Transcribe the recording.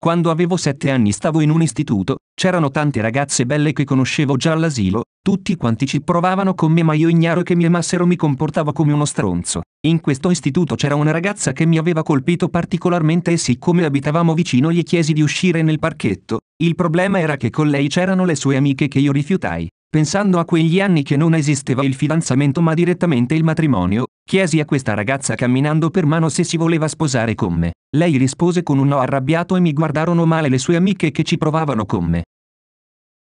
Quando avevo sette anni stavo in un istituto, c'erano tante ragazze belle che conoscevo già all'asilo, tutti quanti ci provavano con me ma io ignaro che mi amassero mi comportavo come uno stronzo. In questo istituto c'era una ragazza che mi aveva colpito particolarmente e siccome abitavamo vicino gli chiesi di uscire nel parchetto, il problema era che con lei c'erano le sue amiche che io rifiutai. Pensando a quegli anni che non esisteva il fidanzamento ma direttamente il matrimonio, Chiesi a questa ragazza camminando per mano se si voleva sposare con me. Lei rispose con un no arrabbiato e mi guardarono male le sue amiche che ci provavano con me.